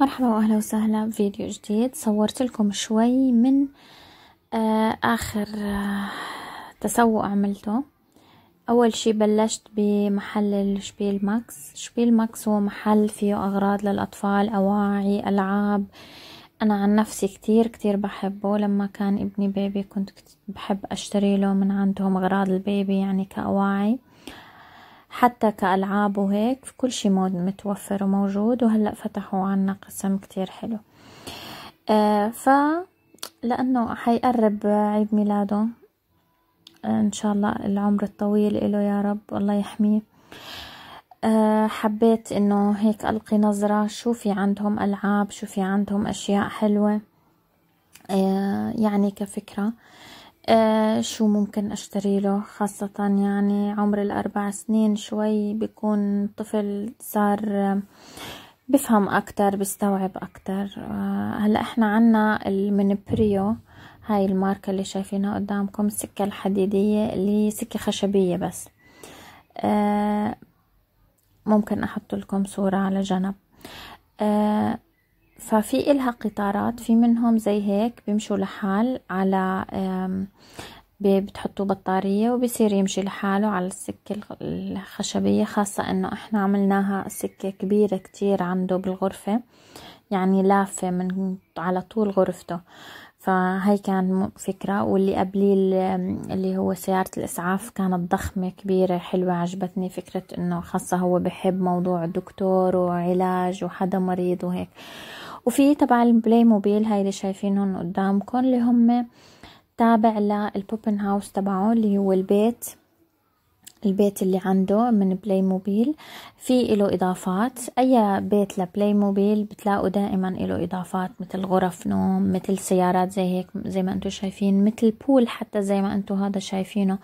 مرحبا واهلا وسهلا بفيديو جديد صورت لكم شوي من آه، اخر آه، تسوق عملته اول شي بلشت بمحل الشبيل ماكس شبيل ماكس هو محل فيه اغراض للاطفال اواعي العاب انا عن نفسي كتير كتير بحبه لما كان ابني بيبي كنت بحب اشتري له من عندهم اغراض البيبي يعني كاواعي آه حتى كألعاب وهيك كل شي متوفر وموجود وهلأ فتحوا عنا قسم كتير حلو آه ف لأنه حيقرب عيد ميلاده آه إن شاء الله العمر الطويل إله يا رب الله يحميه آه حبيت إنه هيك ألقي نظرة شو في عندهم ألعاب شو في عندهم أشياء حلوة آه، يعني كفكرة آه، شو ممكن اشتري له خاصة يعني عمر الاربع سنين شوي بيكون طفل صار آه، بفهم اكتر بيستوعب اكتر آه، هلا احنا عنا المنبريو هاي الماركة اللي شايفينها قدامكم السكة الحديدية اللي سكة خشبية بس ممكن احط لكم صورة على جنب آه ففي إلها قطارات في منهم زي هيك بيمشوا لحال على بتحطوا بطارية وبصير يمشي لحاله على السكة الخشبية خاصة انه احنا عملناها سكة كبيرة كتير عنده بالغرفة يعني لافة من على طول غرفته فهي كان فكرة واللي قبليه اللي هو سيارة الإسعاف كانت ضخمة كبيرة حلوة عجبتني فكرة إنه خاصة هو بحب موضوع الدكتور وعلاج وحدا مريض وهيك وفي تبع البلاي موبيل هاي اللي شايفينهم قدامكم اللي هم تابع للبوبن هاوس تبعه اللي هو البيت البيت اللي عنده من بلاي موبيل في له إضافات أي بيت لبلاي موبيل بتلاقوا دائما له إضافات مثل غرف نوم مثل سيارات زي هيك زي ما أنتم شايفين مثل بول حتى زي ما أنتم هذا شايفينه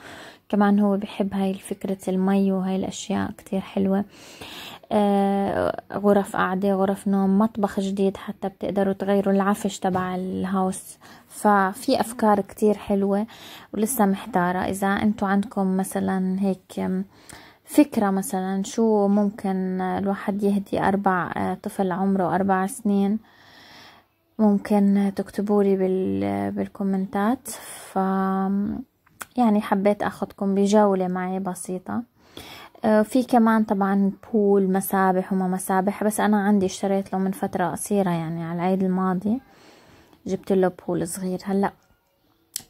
كمان هو بحب هاي فكرة المي وهاي الأشياء كتير حلوة آه غرف قعدة غرف نوم مطبخ جديد حتى بتقدروا تغيروا العفش تبع الهاوس ففي افكار كتير حلوة ولسه محتارة اذا انتو عندكم مثلا هيك فكرة مثلا شو ممكن الواحد يهدي اربع آه، طفل عمره اربع سنين ممكن تكتبولي بال بالكومنتات ف يعني حبيت اخدكم بجولة معي بسيطة آه، في كمان طبعا بول مسابح وما مسابح بس انا عندي اشتريت له من فترة قصيرة يعني على العيد الماضي جبت له بول صغير هلا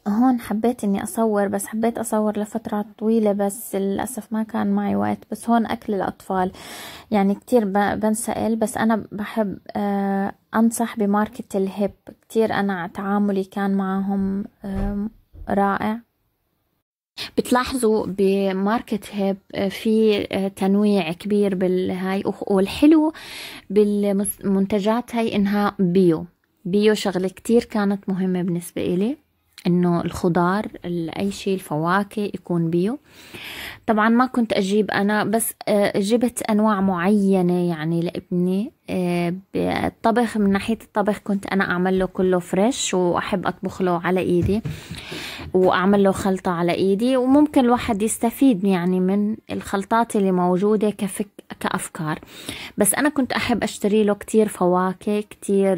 هون حبيت اني اصور بس حبيت اصور لفترة طويلة بس للأسف ما كان معي وقت بس هون اكل الاطفال يعني كتير بنسأل بس انا بحب آه، انصح بماركة الهيب كتير انا تعاملي كان معهم رائع بتلاحظوا بماركة هيب آه، في آه، تنويع كبير بالهاي والحلو بالمنتجات هاي انها بيو بيو شغلة كتير كانت مهمة بالنسبة إلي انه الخضار اي شيء الفواكه يكون بيو طبعا ما كنت اجيب انا بس آه، جبت انواع معينه يعني لابني الطبخ آه، من ناحيه الطبخ كنت انا اعمل له كله فريش واحب اطبخ له على ايدي واعمل له خلطة على ايدي وممكن الواحد يستفيد يعني من الخلطات اللي موجودة كفك كافكار بس انا كنت احب اشتري له كتير فواكه كتير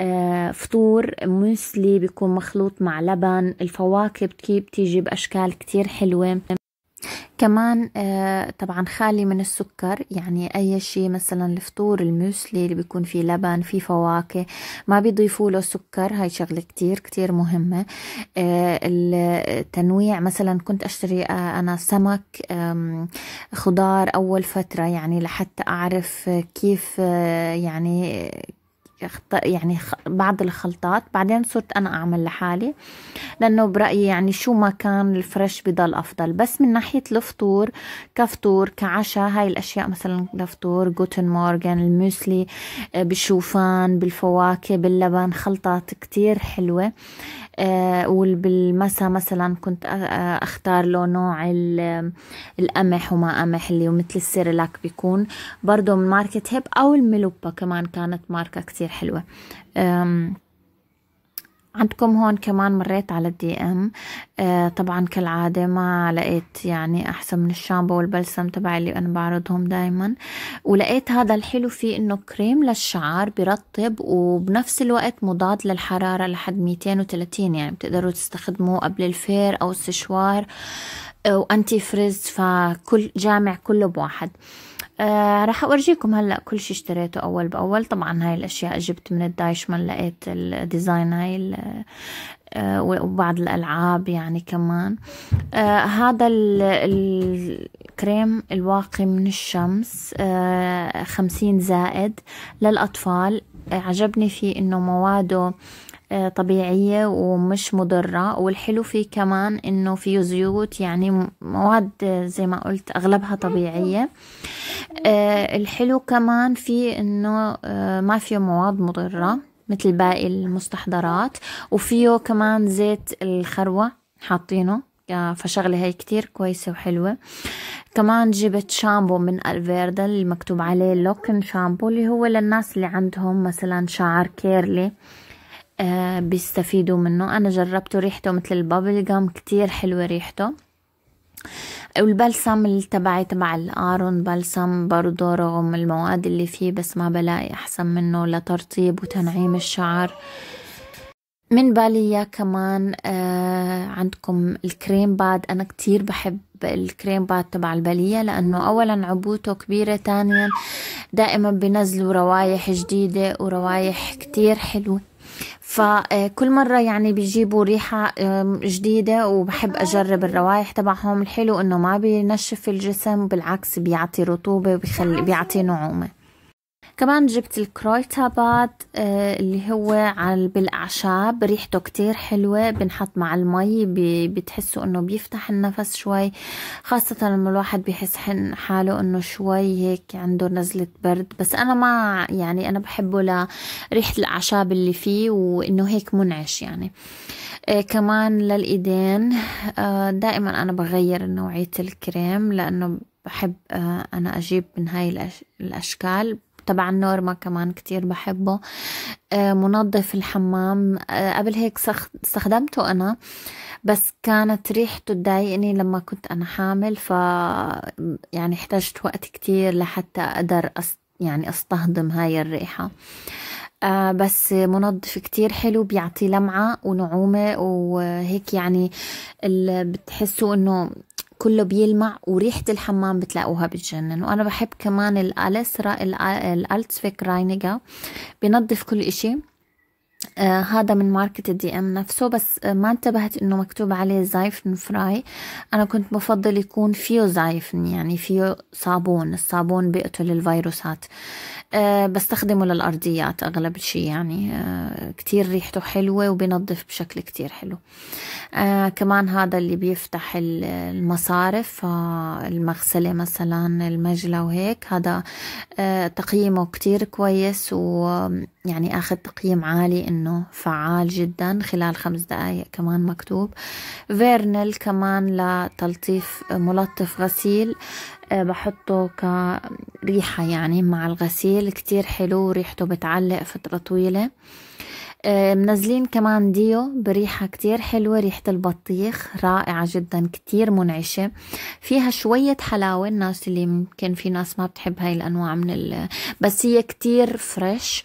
آه، فطور موسلي بيكون مخلوط مع لبن الفواكه بتجي بأشكال كتير حلوة كمان آه، طبعا خالي من السكر يعني اي شيء مثلا الفطور الموسلي اللي بيكون فيه لبن فيه فواكه ما بيضيفوا له سكر هاي شغله كتير كتير مهمه آه، التنويع مثلا كنت اشتري آه، انا سمك خضار اول فتره يعني لحتى اعرف كيف يعني يعني بعض الخلطات بعدين صرت انا اعمل لحالي لانه برايي يعني شو ما كان الفريش بضل افضل بس من ناحيه الفطور كفطور كعشاء هاي الاشياء مثلا لفطور جوتن مورغان الموسلي آه، بالشوفان بالفواكه باللبن خلطات كتير حلوه آه، وبالمسا مثلا كنت اختار له نوع القمح وما قمح اللي مثل السيرلاك بيكون برضه من ماركة هيب او الملوبا كمان كانت ماركة كتير كتير حلوة عندكم هون كمان مريت على الدي ام آه طبعا كالعاده ما لقيت يعني احسن من الشامبو والبلسم تبعي اللي انا بعرضهم دائما ولقيت هذا الحلو فيه انه كريم للشعر برطب وبنفس الوقت مضاد للحراره لحد 230 يعني بتقدروا تستخدموه قبل الفير او السشوار وانتي فريز فكل جامع كله بواحد آه راح اورجيكم هلا كل شي اشتريته اول باول طبعا هاي الاشياء جبت من الدايشمان لقيت الديزاين هاي آه وبعض الالعاب يعني كمان آه هذا الكريم الواقي من الشمس آه خمسين زائد للاطفال آه عجبني فيه انه مواده آه، طبيعية ومش مضرة والحلو فيه كمان انه فيه زيوت يعني مواد زي ما قلت اغلبها طبيعية آه آه، الحلو كمان في انه آه، ما فيه مواد مضرة مثل باقي المستحضرات وفيه كمان زيت الخروة حاطينه فشغلة هي كتير كويسة وحلوة كمان جبت شامبو من الفيردا اللي مكتوب عليه لوكن شامبو اللي هو للناس اللي عندهم مثلا شعر كيرلي آه بيستفيدوا منه انا جربته ريحته مثل البابل جام كتير حلوة ريحته والبلسم تبعي تبع الارون بلسم برضه رغم المواد اللي فيه بس ما بلاقي احسن منه لترطيب وتنعيم الشعر من باليا كمان آه عندكم الكريم باد انا كتير بحب الكريم باد تبع البالية لأنه أولا عبوته كبيرة ثانيا دائما بنزلوا روايح جديدة وروايح كتير حلوة فكل مرة يعني بيجيبوا ريحة جديدة وبحب آه. أجرب الروائح تبعهم الحلو إنه ما بينشف الجسم بالعكس بيعطي رطوبة وبيخلي آه. بيعطي نعومة كمان جبت الكرويتاباد آه، اللي هو على بالاعشاب ريحته كتير حلوه بنحط مع المي بتحسوا انه بيفتح النفس شوي خاصه لما الواحد بيحس حاله انه شوي هيك عنده نزله برد بس انا ما يعني انا بحبه لريحه الاعشاب اللي فيه وانه هيك منعش يعني آه كمان للايدين آه دائما انا بغير نوعيه الكريم لانه بحب آه انا اجيب من هاي الأش... الاشكال تبع النورما كمان كتير بحبه آه، منظف الحمام آه، قبل هيك استخدمته أنا بس كانت ريحته تضايقني لما كنت أنا حامل ف يعني احتجت وقت كتير لحتى أقدر يعني أستهضم هاي الريحة آه، بس منظف كتير حلو بيعطي لمعة ونعومة وهيك يعني بتحسوا انه كله بيلمع وريحة الحمام بتلاقوها بتجنن وأنا بحب كمان الألسرا الألتسفيك راينيجا بنظف كل إشي آه هذا من ماركة الدي ام نفسه بس آه ما انتبهت انه مكتوب عليه زايفن فراي انا كنت بفضل يكون فيه زايفن يعني فيه صابون الصابون بيقتل الفيروسات آه بستخدمه للارضيات اغلب شيء يعني آه كتير ريحته حلوة وبينظف بشكل كتير حلو آه كمان هذا اللي بيفتح المصارف آه المغسلة مثلا المجلة وهيك هذا آه تقييمه كتير كويس ويعني اخذ تقييم عالي انه لأنه فعال جدا خلال خمس دقايق كمان مكتوب فيرنل كمان لتلطيف ملطف غسيل آه، بحطه كريحة يعني مع الغسيل كتير حلو وريحته بتعلق فترة طويلة آه، منزلين كمان ديو بريحة كتير حلوة ريحة البطيخ رائعة جدا كتير منعشة فيها شوية حلاوة الناس اللي ممكن في ناس ما بتحب هاي الأنواع من ال... بس هي كتير فريش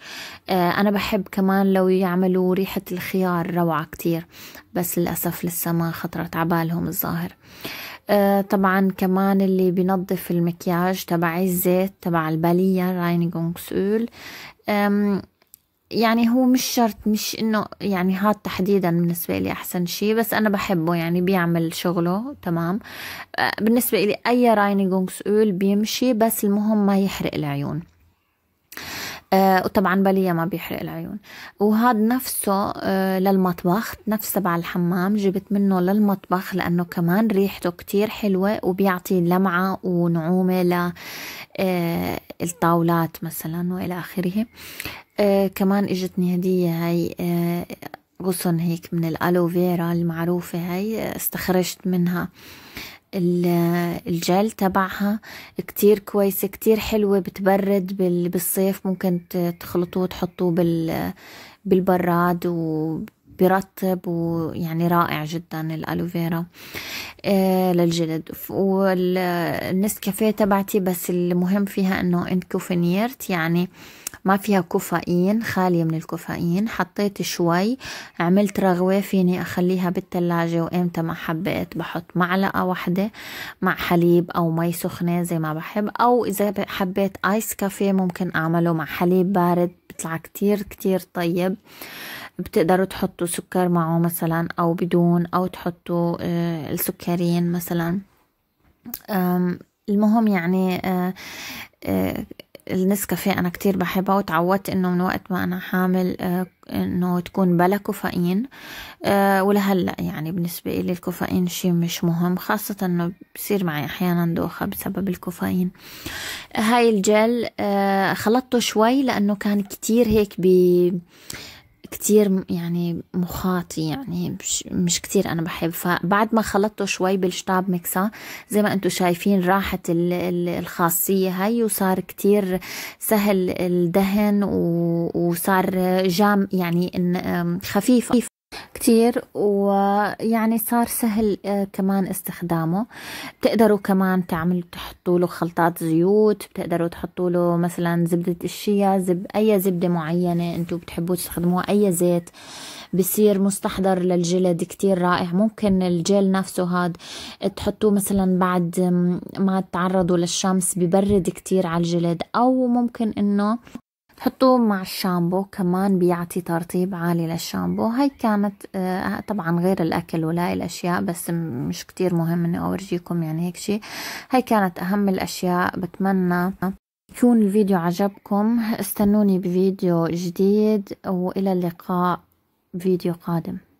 آه، أنا بحب كمان لو يعملوا ريحة الخيار روعة كتير بس للأسف لسه ما خطرت عبالهم الظاهر آه، طبعا كمان اللي بنظف المكياج تبع الزيت تبع البالية راينيغونغ سول يعني هو مش شرط مش انه يعني هاد تحديدا بالنسبة لي احسن شيء بس انا بحبه يعني بيعمل شغله تمام آه، بالنسبة لي اي راينيغونغ سؤول بيمشي بس المهم ما يحرق العيون آه، وطبعا بلية ما بيحرق العيون وهذا نفسه آه، للمطبخ نفس تبع الحمام جبت منه للمطبخ لأنه كمان ريحته كتير حلوة وبيعطي لمعة ونعومة للطاولات آه، مثلا وإلى آخره كمان إجتني هدية هاي غصن هيك من الألوفيرا المعروفة هاي استخرجت منها آه الجل تبعها كتير كويسة كتير حلوة بتبرد بالصيف ممكن تخلطوه وتحطوه بالبراد وبرطب ويعني رائع جدا الالوفيرا آه، للجلد والنسكافيه تبعتي بس المهم فيها انه انكوفينيرت يعني آه ما فيها كوفايين خالية من الكوفايين حطيت شوي عملت رغوة فيني أخليها بالتلاجة وإمتى ما حبيت بحط معلقة واحدة مع حليب أو مي سخنة زي ما بحب أو إذا حبيت آيس كافيه ممكن أعمله مع حليب بارد بيطلع كتير كتير طيب بتقدروا تحطوا سكر معه مثلا أو بدون أو تحطوا آه، السكرين مثلا المهم يعني آه، آه، النسكافيه أنا كتير بحبها وتعودت إنه من وقت ما أنا حامل آه، إنه تكون بلا كوفايين آه، ولهلا يعني بالنسبة إلي الكوفايين شي مش مهم خاصة إنه بصير معي أحيانا دوخة بسبب الكوفايين هاي الجل آه، خلطته شوي لأنه كان كتير هيك ب كتير يعني مخاطي يعني مش, مش كتير أنا بحب فبعد ما خلطته شوي بالشتاب ميكسا زي ما أنتم شايفين راحت الخاصية هاي وصار كتير سهل الدهن وصار جام يعني خفيف كتير ويعني صار سهل آه، كمان استخدامه بتقدروا كمان تعملوا تحطوا له خلطات زيوت بتقدروا تحطوا له مثلا زبدة الشيا زب اي زبدة معينة انتوا بتحبوا تستخدموها اي زيت بصير مستحضر للجلد كتير رائع ممكن الجيل نفسه هاد تحطوه مثلا بعد ما تعرضوا للشمس ببرد كتير على الجلد او ممكن انه حطوه مع الشامبو كمان بيعطي ترطيب عالي للشامبو هاي كانت آه طبعا غير الاكل ولا الاشياء بس مش كتير مهم اني اورجيكم يعني هيك شي هاي كانت اهم الاشياء بتمنى يكون الفيديو عجبكم استنوني بفيديو جديد والى اللقاء فيديو قادم